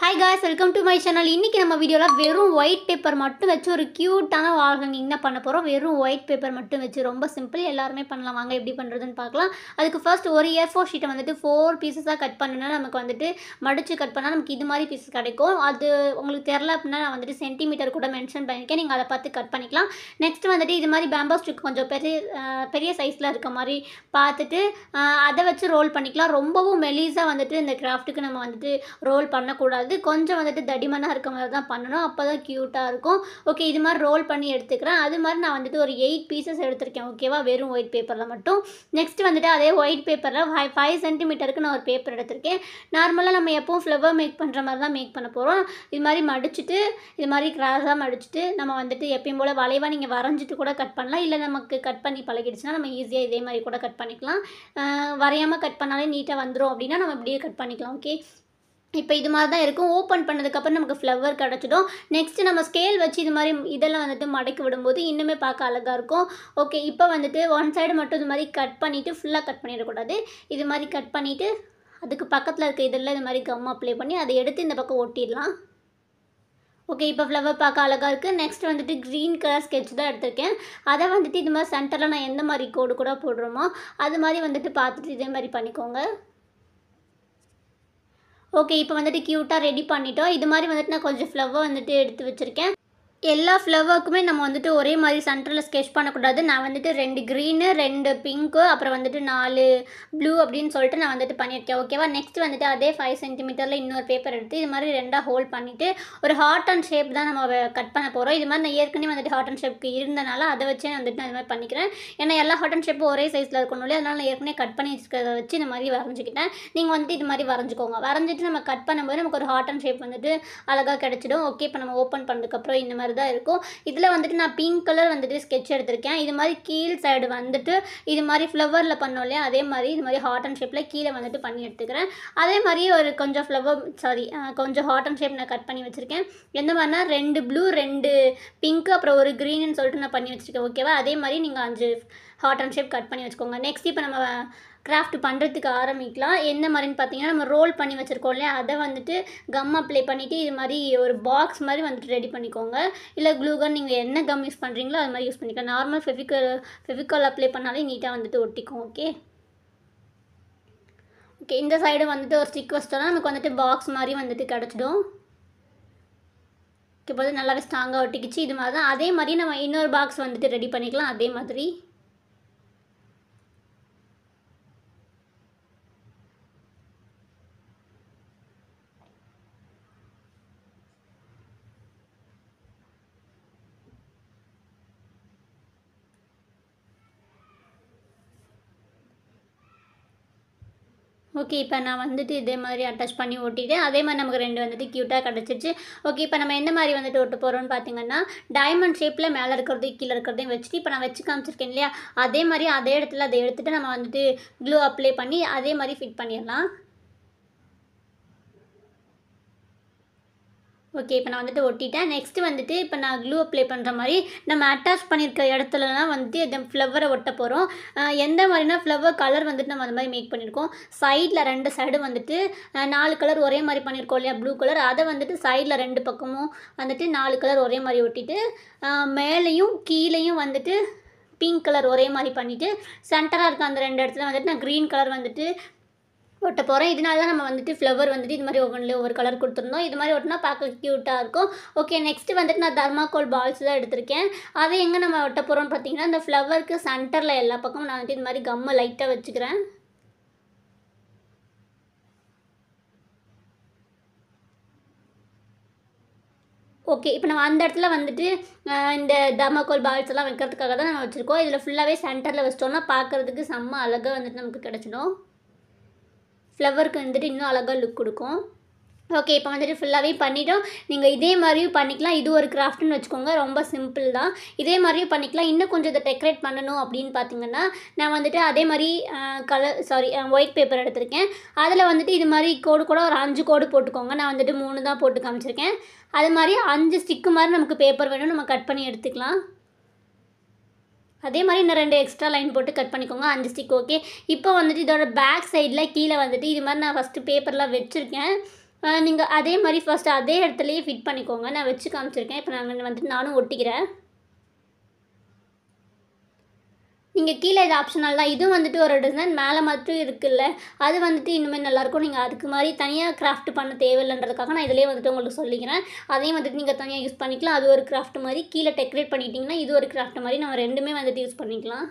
hi guys welcome to my channel இன்றைக்கி நம்ம வீடியோவில் வெறும் ஒயிட் பேப்பர் மட்டும் வச்சு ஒரு க்யூட்டான வால் ஹேங்கிங் தான் பண்ண போகிறோம் வெறும் ஒயிட் பேப்பர் மட்டும் வச்சு ரொம்ப சிம்பிள் எல்லாருமே பண்ணலாம் வாங்க எப்படி பண்ணுறதுன்னு பார்க்கலாம் அதுக்கு ஃபர்ஸ்ட் ஒரு இயர் ஃபோர் ஷீட்டை வந்துட்டு ஃபோர் பீசஸாக கட் பண்ணணும்னா நமக்கு வந்துட்டு மடித்து கட் பண்ணால் நமக்கு இது மாதிரி பீசஸ் கிடைக்கும் அது உங்களுக்கு தெரில அப்படின்னா நான் வந்துட்டு சென்டிமீட்டர் கூட மென்ஷன் பண்ணியிருக்கேன் நீங்கள் அதை பார்த்து கட் பண்ணிக்கலாம் நெக்ஸ்ட் வந்துட்டு இது மாதிரி பேம்பா ஸ்டிக் கொஞ்சம் பெரிய பெரிய சைஸில் இருக்க மாதிரி பார்த்துட்டு அதை வச்சு ரோல் பண்ணிக்கலாம் ரொம்பவும் மெலீஸாக வந்துட்டு இந்த கிராஃப்ட்டுக்கு நம்ம வந்துட்டு ரோல் பண்ணக்கூடாது கூடாது கொஞ்சம் வந்துட்டு தடிமனாக இருக்க மாதிரி தான் பண்ணணும் அப்போ தான் க்யூட்டாக இருக்கும் ஓகே இது மாதிரி ரோல் பண்ணி எடுத்துக்கிறேன் அது மாதிரி நான் வந்துட்டு ஒரு எயிட் பீசஸ் எடுத்திருக்கேன் ஓகேவா வெறும் ஒயிட் பேப்பரில் மட்டும் நெக்ஸ்ட் வந்துட்டு அதே ஒயிட் பேப்பரில் ஃபைவ் ஃபைவ் சென்டிமீட்டருக்கு நான் ஒரு பேப்பர் எடுத்திருக்கேன் நார்மலாக நம்ம எப்போவும் ஃப்ளவர் மேக் பண்ணுற மாதிரி தான் மேக் பண்ண போகிறோம் இது மாதிரி மடிச்சுட்டு இது மாதிரி கிராஸாக மடிச்சுட்டு நம்ம வந்துட்டு எப்பயும் போல் வளைவாக நீங்கள் வரைஞ்சிட்டு கூட கட் பண்ணலாம் இல்லை நமக்கு கட் பண்ணி பழகிடுச்சுன்னா நம்ம ஈஸியாக இதே மாதிரி கூட கட் பண்ணிக்கலாம் வரையாமல் கட் பண்ணாலே நீட்டாக வந்துடும் அப்படின்னா நம்ம இப்படியே கட் பண்ணிக்கலாம் ஓகே இப்போ இது மாதிரி தான் இருக்கும் ஓப்பன் பண்ணதுக்கப்புறம் நமக்கு ஃப்ளவர் கிடச்சிடும் நெக்ஸ்ட்டு நம்ம ஸ்கேல் வச்சு இது மாதிரி இதெல்லாம் வந்துட்டு மடக்கி விடும்போது இன்னுமே பார்க்க அழகாக இருக்கும் ஓகே இப்போ வந்துட்டு ஒன் சைடு மட்டும் இது மாதிரி கட் பண்ணிவிட்டு ஃபுல்லாக கட் பண்ணிடக்கூடாது இது மாதிரி கட் பண்ணிவிட்டு அதுக்கு பக்கத்தில் இருக்க இதெல்லாம் இது மாதிரி கம் அப்ளை பண்ணி அதை எடுத்து இந்த பக்கம் ஒட்டிடலாம் ஓகே இப்போ ஃப்ளவர் பார்க்க அழகாக இருக்குது நெக்ஸ்ட் வந்துட்டு க்ரீன் கலர் ஸ்கெட்ச் தான் எடுத்திருக்கேன் அதை வந்துட்டு இது மாதிரி சென்டரில் நான் எந்த மாதிரி கோடு கூட போடுறோமோ அது மாதிரி வந்துட்டு பார்த்துட்டு இதே மாதிரி பண்ணிக்கோங்க ஓகே இப்போ வந்துட்டு க்யூட்டாக ரெடி பண்ணிட்டோம் இது மாதிரி வந்துட்டு நான் கொஞ்சம் ஃப்ளவ்வாக வந்துட்டு எடுத்து வச்சுருக்கேன் எல்லா ஃப்ளவருக்குமே நம்ம வந்துட்டு ஒரே மாதிரி சென்டரில் ஸ்கெச் பண்ணக்கூடாது நான் வந்துட்டு ரெண்டு க்ரீனு ரெண்டு பிங்க்கு அப்புறம் வந்துட்டு நாலு ப்ளூ அப்படின்னு சொல்லிட்டு நான் வந்துட்டு பண்ணியிருக்கேன் ஓகேவா நெக்ஸ்ட் வந்துட்டு அதே ஃபைவ் சென்டிமீட்டரில் இன்னொரு பேப்பர் எடுத்து இது மாதிரி ரெண்டாக ஹோல்ட் பண்ணிவிட்டு ஒரு ஹார்ட் அண்ட் ஷேப் தான் நம்ம கட் பண்ண போகிறோம் இது மாதிரி நான் ஏற்கனவே வந்துட்டு ஹார்ட் அண்ட் ஷேப்க்கு இருந்தனால அதை வச்சே வந்துட்டு நான் இது மாதிரி பண்ணிக்கிறேன் ஏன்னா எல்லா ஹார்ட் அண்ட் ஷேப்பும் ஒரே சைஸில் இருக்கணும் இல்லையா அதனால் நான் ஏற்கனவே கட் பண்ணி வச்சுக்கிறத வச்சு இந்த மாதிரி வரைஞ்சிக்கிட்டேன் நீங்கள் வந்துட்டு இது மாதிரி வரைஞ்சிக்கோங்க வரைஞ்சிட்டு நம்ம கட் பண்ணும்போது நமக்கு ஒரு ஹார்ட் அண்ட் ஷேப் வந்துட்டு அழகாக கிடச்சிடும் ஓகே இப்போ நம்ம ஓப்பன் பண்ணதுக்கப்புறம் இந்த மாதிரி மாதிரி தான் இருக்கும் இதில் வந்துட்டு நான் பிங்க் கலர் வந்துட்டு ஸ்கெட்ச் எடுத்திருக்கேன் இது மாதிரி கீழ் சைடு வந்துட்டு இது மாதிரி ஃப்ளவரில் பண்ணோம் இல்லையா அதே மாதிரி இது மாதிரி ஹாட் அண்ட் ஷேப்பில் கீழே வந்துட்டு பண்ணி எடுத்துக்கிறேன் அதே மாதிரி ஒரு கொஞ்சம் ஃப்ளவர் சாரி கொஞ்சம் ஹாட் அண்ட் ஷேப் நான் கட் பண்ணி வச்சுருக்கேன் எந்த மாதிரினா ரெண்டு ப்ளூ ரெண்டு பிங்க் அப்புறம் ஒரு க்ரீனுன்னு சொல்லிட்டு நான் பண்ணி வச்சுருக்கேன் ஓகேவா அதே மாதிரி நீங்கள் அஞ்சு ஹார்ட் அண்ட் ஷேப் கட் பண்ணி வச்சுக்கோங்க நெக்ஸ்ட் இப்போ நம்ம கிராஃப்ட் பண்ணுறதுக்கு ஆரம்பிக்கலாம் எந்த மாதிரின்னு பார்த்தீங்கன்னா நம்ம ரோல் பண்ணி வச்சுருக்கோம் இல்லையா அதை வந்துட்டு கம் அப்ளை பண்ணிவிட்டு இது மாதிரி ஒரு பாக்ஸ் மாதிரி வந்துட்டு ரெடி பண்ணிக்கோங்க இல்லை க்ளூகன் நீங்கள் என்ன கம் யூஸ் பண்ணுறீங்களோ அது மாதிரி யூஸ் பண்ணிக்கலாம் நார்மல் ஃபெவிக்கல் ஃபெவிகால் அப்ளை பண்ணாலே நீட்டாக வந்துட்டு ஒட்டிக்கும் ஓகே ஓகே இந்த சைடு வந்துட்டு ஒரு ஸ்டிக் வச்சிட்டோம்னா நமக்கு வந்துட்டு பாக்ஸ் மாதிரி வந்துட்டு கிடச்சிடும் இப்போ நல்லாவே ஸ்ட்ராங்காக ஒட்டிக்கிச்சு இது மாதிரி தான் அதே மாதிரி நம்ம இன்னொரு பாக்ஸ் வந்துட்டு ரெடி பண்ணிக்கலாம் அதே மாதிரி ஓகே இப்போ நான் வந்துட்டு இதே மாதிரி அட்டாச் பண்ணி ஓட்டிட்டேன் அதே மாதிரி நமக்கு ரெண்டு வந்துட்டு க்யூட்டாக கிடச்சிருச்சு ஓகே இப்போ நம்ம எந்த மாதிரி வந்துட்டு ஓட்டு போகிறோம்னு பார்த்தீங்கன்னா டைமண்ட் ஷேப்பில் மேலே இருக்கிறது கீழே இருக்கிறதையும் வச்சுட்டு இப்போ நான் வச்சு காமிச்சிருக்கேன் இல்லையா அதே மாதிரி அதே இடத்துல அதை எடுத்துகிட்டு நம்ம வந்துட்டு க்ளூ அப்ளை பண்ணி அதே மாதிரி ஃபிட் பண்ணிடலாம் ஓகே இப்போ நான் வந்துட்டு ஒட்டிட்டேன் நெக்ஸ்ட்டு வந்துட்டு இப்போ நான் க்ளூ அப்ளை பண்ணுற மாதிரி நம்ம அட்டாச் பண்ணியிருக்க இடத்துலலாம் வந்துட்டு இந்த ஃப்ளவரை ஒட்ட போகிறோம் எந்த மாதிரினா ஃப்ளவர் கலர் வந்துட்டு நம்ம அந்த மாதிரி மேக் பண்ணியிருக்கோம் சைடில் ரெண்டு சைடு வந்துட்டு நாலு கலர் ஒரே மாதிரி பண்ணியிருக்கோம் இல்லையா ப்ளூ கலர் அதை வந்துட்டு சைடில் ரெண்டு பக்கமும் வந்துட்டு நாலு கலர் ஒரே மாதிரி ஒட்டிட்டு மேலேயும் கீழேயும் வந்துட்டு பிங்க் கலர் ஒரே மாதிரி பண்ணிவிட்டு சென்டராக இருக்க அந்த ரெண்டு இடத்துல வந்துட்டு நான் க்ரீன் கலர் வந்துட்டு ஒட்ட போகிறோம் இதனால தான் நம்ம வந்துட்டு ஃப்ளவர் வந்துட்டு இது மாதிரி ஒவ்வொன்றில் ஒவ்வொரு கலர் கொடுத்துருந்தோம் இது மாதிரி ஒட்டினா பார்க்க க்யூட்டாக இருக்கும் ஓகே நெக்ஸ்ட்டு வந்துட்டு நான் தர்மாக்கோல் பால்ஸ் தான் எடுத்திருக்கேன் அதை எங்கே நம்ம ஒட்ட போகிறோம்னு பார்த்தீங்கன்னா அந்த ஃப்ளவருக்கு சென்டரில் எல்லா பக்கமும் நான் வந்துட்டு இது மாதிரி கம்மை லைட்டாக வச்சுக்கிறேன் ஓகே இப்போ நம்ம அந்த இடத்துல வந்துட்டு இந்த தர்மாக்கோல் பால்ஸ் எல்லாம் வைக்கிறதுக்காக தான் நம்ம வச்சுருக்கோம் இதில் ஃபுல்லாகவே சென்டரில் வச்சிட்டோம்னா பார்க்குறதுக்கு செம்ம அழகாக வந்துட்டு நமக்கு கிடச்சிடும் ஃப்ளவருக்கு வந்துட்டு இன்னும் அழகாக லுக் கொடுக்கும் ஓகே இப்போ வந்துட்டு ஃபுல்லாகவே பண்ணிட்டோம் நீங்கள் இதே மாதிரியும் பண்ணிக்கலாம் இது ஒரு கிராஃப்ட்னு வச்சுக்கோங்க ரொம்ப சிம்பிள் தான் இதே மாதிரியும் பண்ணிக்கலாம் இன்னும் கொஞ்சம் இதை டெக்கரேட் பண்ணணும் அப்படின்னு பார்த்தீங்கன்னா நான் வந்துட்டு அதே மாதிரி கலர் சாரி ஒயிட் பேப்பர் எடுத்திருக்கேன் அதில் வந்துட்டு இது மாதிரி கோடு கூட ஒரு அஞ்சு கோடு போட்டுக்கோங்க நான் வந்துட்டு மூணு தான் போட்டு காமிச்சிருக்கேன் அது மாதிரி அஞ்சு ஸ்டிக்கு மாதிரி நமக்கு பேப்பர் வேணும் நம்ம கட் பண்ணி எடுத்துக்கலாம் அதே மாதிரி இந்த ரெண்டு எக்ஸ்ட்ரா லைன் போட்டு கட் பண்ணிக்கோங்க அஞ்சு ஸ்டிக் ஓகே இப்போ வந்துட்டு இதோட பேக் சைடில் கீழே வந்துட்டு இது மாதிரி நான் ஃபஸ்ட்டு பேப்பர்லாம் வச்சுருக்கேன் நீங்கள் அதே மாதிரி ஃபஸ்ட்டு அதே இடத்துலையே ஃபிட் பண்ணிக்கோங்க நான் வச்சு காமிச்சிருக்கேன் இப்போ நாங்கள் வந்துட்டு நானும் ஒட்டிக்கிறேன் நீங்கள் கீழே இது ஆப்ஷனல் தான் இதுவும் வந்துட்டு ஒரு டிசைன் மேலே மட்டும் இருக்குல்ல அது வந்துட்டு இன்னுமே நல்லாயிருக்கும் நீங்கள் அதுக்கு மாதிரி தனியாக கிராஃப்ட் பண்ண தேவையில்லைன்றதுக்காக நான் இதிலே வந்துட்டு உங்களுக்கு சொல்லிக்கிறேன் அதையும் வந்துட்டு நீங்கள் தனியாக யூஸ் பண்ணிக்கலாம் அது ஒரு கிராஃப்ட் மாதிரி கீழே டெக்ரேட் பண்ணிட்டீங்கன்னா இது ஒரு கிராஃப்ட் மாதிரி நம்ம ரெண்டுமே வந்துட்டு யூஸ் பண்ணிக்கலாம்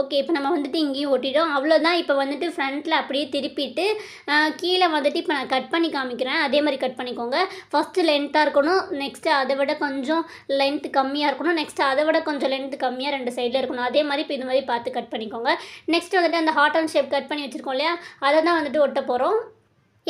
ஓகே இப்போ நம்ம வந்துட்டு இங்கேயும் ஒட்டிடும் அவ்வளோதான் இப்போ வந்துட்டு ஃப்ரண்ட்டில் அப்படியே திருப்பிட்டு கீழே வந்துட்டு இப்போ நான் கட் பண்ணி காமிக்கிறேன் அதே மாதிரி கட் பண்ணிக்கோங்க ஃபஸ்ட்டு லென்த்தாக இருக்கணும் நெக்ஸ்ட்டு அதை விட கொஞ்சம் லென்த்து கம்மியாக இருக்கணும் நெக்ஸ்ட்டு அதை விட கொஞ்சம் லென்த்து கம்மியாக ரெண்டு சைடில் இருக்கணும் அதே மாதிரி இப்போ இது மாதிரி பார்த்து கட் பண்ணிக்கோங்க நெக்ஸ்ட் வந்துட்டு அந்த ஹாட் அண்ட் ஷேப் கட் பண்ணி வச்சுருக்கோம் இல்லையா அதை தான் வந்துட்டு ஒட்ட போகிறோம்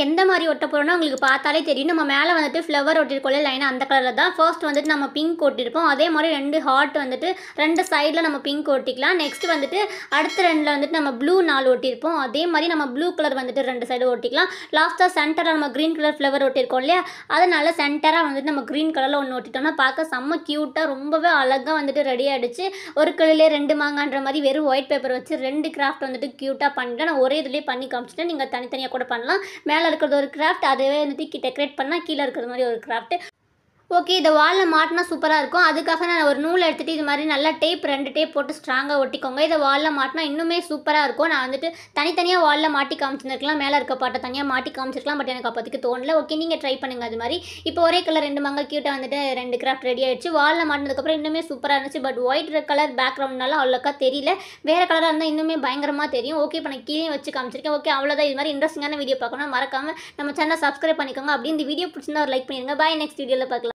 எந்த மாதிரி ஒட்ட போகிறோம்னா உங்களுக்கு பார்த்தாலே தெரியும் நம்ம மேலே வந்துட்டு ஃப்ளவர் ஒட்டிருக்கோம்ல லைனாக அந்த கலரில் தான் ஃபர்ஸ்ட் வந்துட்டு நம்ம பிங்க் ஒட்டிருப்போம் அதே மாதிரி ரெண்டு ஹார்ட் வந்துட்டு ரெண்டு சைடில் நம்ம பிங்க் ஒட்டிக்கலாம் நெக்ஸ்ட் வந்துட்டு அடுத்த ரெண்டில் வந்துட்டு நம்ம ப்ளூ நாள் ஒட்டியிருப்போம் அதே மாதிரி நம்ம ப்ளூ கலர் வந்துட்டு ரெண்டு சைடு ஒட்டிக்கலாம் லாஸ்ட்டாக சென்டராக நம்ம க்ரீன் கலர் ஃப்ளவர் ஒட்டியிருக்கோம் இல்லையா அதனால சென்டராக வந்துட்டு நம்ம க்ரீன் கலரில் ஒன்று ஒட்டிட்டோம்னா பார்க்க செம்ம க்யூட்டாக ரொம்பவே அழகாக வந்துட்டு ரெடி ஆகிடுச்சு ஒரு கல்லிலே ரெண்டு மாங்கான்ற மாதிரி வெறும் ஒயிட் பேப்பர் வச்சு ரெண்டு கிராஃப்ட் வந்துட்டு க்யூட்டாக பண்ணிட்டேன் நான் ஒரே இதுலேயே பண்ணி காமிச்சிட்டேன் நீங்கள் தனித்தனியாக கூட பண்ணலாம் மேலே மேலே இருக்கிறது ஒரு கிராஃப்ட் அதுவே வந்துட்டு டெக்கரேட் பண்ணால் கீழே இருக்கிற மாதிரி ஒரு கிராஃப்ட் ஓகே இதை வாலில் மாட்டினா சூப்பராக இருக்கும் அதுக்காக நான் ஒரு நூல் எடுத்துகிட்டு இது மாதிரி நல்லா டேப் ரெண்டு டேப் போட்டு ஸ்ட்ராங்காக ஒட்டிக்கோங்க இதை வாலில் மாட்டினா இன்னுமே சூப்பராக இருக்கும் நான் வந்துட்டு தனித்தனியாக வாலில் மாட்டி காமிச்சிருக்கலாம் மேலே இருக்க பாட்டை தனியாக மாட்டி காமிச்சிருக்கலாம் பட் எனக்கு அப்போதைக்கு தோணல ஓகே நீங்கள் ட்ரை பண்ணுங்கள் அது மாதிரி இப்போ ஒரே கலர் ரெண்டு மங்க கியூட்டாக வந்துட்டு ரெண்டு கிராஃப்ட் ரெடி ஆகிடுச்சு வாலில் மாட்டினதுக்கப்புறம் இன்னுமே சூப்பராக இருந்துச்சு பட் ஒயிட் கலர் பேக்ரவுண்ட்னால அவ்வளோக்கா தெரியல வேறு கலராக இருந்தால் இன்னுமே பயங்கரமாக தெரியும் ஓகே இப்போ நான் கீழே வச்சு காமிச்சிருக்கேன் ஓகே அவ்வளோதான் இது மாதிரி இன்ட்ரெஸ்டிங்கான வீடியோ பார்க்கணும் மறக்காமல் நம்ம சேனல் சப்ஸ்கிரைப் பண்ணிக்கோங்க அப்படி இந்த வீடியோ பிடிச்சிருந்தா ஒரு லைக் பண்ணிடுங்க பாய் நெக்ஸ்ட் வீடியோவில் பார்க்கலாம்